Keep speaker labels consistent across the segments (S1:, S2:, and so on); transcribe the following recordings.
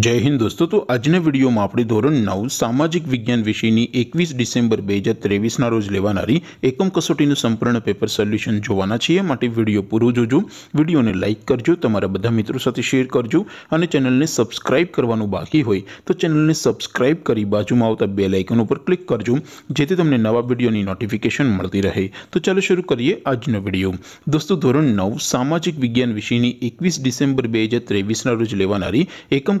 S1: જય હિન્દ દોસ્તો તો આજના વિડીયોમાં આપણે ધોરણ નવ સામાજિક વિજ્ઞાન વિષયની એકવીસ ડિસેમ્બર બે હજાર ત્રેવીસના રોજ લેવાનારી એકમ કસોટીનું સંપૂર્ણ પેપર સોલ્યુશન જોવાના છીએ માટે વિડીયો પૂરો જોજો વિડીયોને લાઇક કરજો તમારા બધા મિત્રો સાથે શેર કરજો અને ચેનલને સબસ્ક્રાઇબ કરવાનું બાકી હોય તો ચેનલને સબસ્ક્રાઇબ કરી બાજુમાં આવતા બે લાઇકન ઉપર ક્લિક કરજો જેથી તમને નવા વિડીયોની નોટિફિકેશન મળતી રહે તો ચાલો શરૂ કરીએ આજનો વિડીયો દોસ્તો ધોરણ નવ સામાજિક વિજ્ઞાન વિષયની એકવીસ ડિસેમ્બર બે હજાર ત્રેવીસના રોજ લેવાનારી એકમ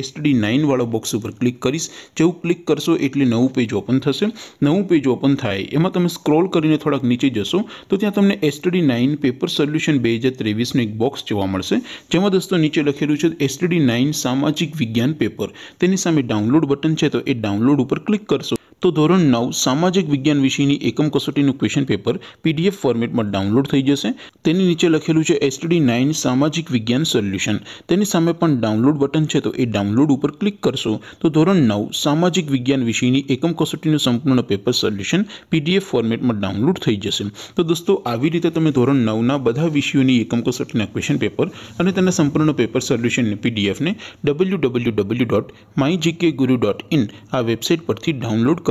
S1: એસડી નાઇનવાળો બોક્સ ઉપર ક્લિક કરીશ જેવું ક્લિક કરશો એટલે નવું પેજ ઓપન થશે નવું પેજ ઓપન થાય એમાં તમે સ્ક્રોલ કરીને થોડાક નીચે જશો તો ત્યાં તમને એસટીડી નાઇન પેપર સોલ્યુશન બે હજાર ત્રેવીસનું એક બોક્સ જોવા મળશે જેમાં દોસ્તો નીચે લખેલું છે એસટીડી નાઇન સામાજિક વિજ્ઞાન પેપર તેની સામે ડાઉનલોડ બટન છે તો એ ડાઉનલોડ ઉપર ક્લિક કરશો તો ધોરણ નવ સામાજિક વિજ્ઞાન વિષયની એકમ કસોટીનું ક્વેશ્ચન પેપર પીડીએફ ફોર્મેટમાં ડાઉનલોડ થઈ જશે તેની નીચે લખેલું છે એસટીડી નાઇન સામાજિક વિજ્ઞાન સોલ્યુશન તેની સામે પણ ડાઉનલોડ બટન છે તો એ ડાઉનલોડ ઉપર ક્લિક કરશો તો ધોરણ નવ સામાજિક વિજ્ઞાન વિષયની એકમ કસોટીનું સંપૂર્ણ પેપર સોલ્યુશન પીડીએફ ફોર્મેટમાં ડાઉનલોડ થઈ જશે તો દોસ્તો આવી રીતે તમે ધોરણ નવના બધા વિષયોની એકમ કસોટીના ક્વેશ્ચન પેપર અને તેના સંપૂર્ણ પેપર સોલ્યુશનને પીડીએફને W W W dot my guru dot in આ વેબસાઇટ પરથી ડાઉનલોડ કરો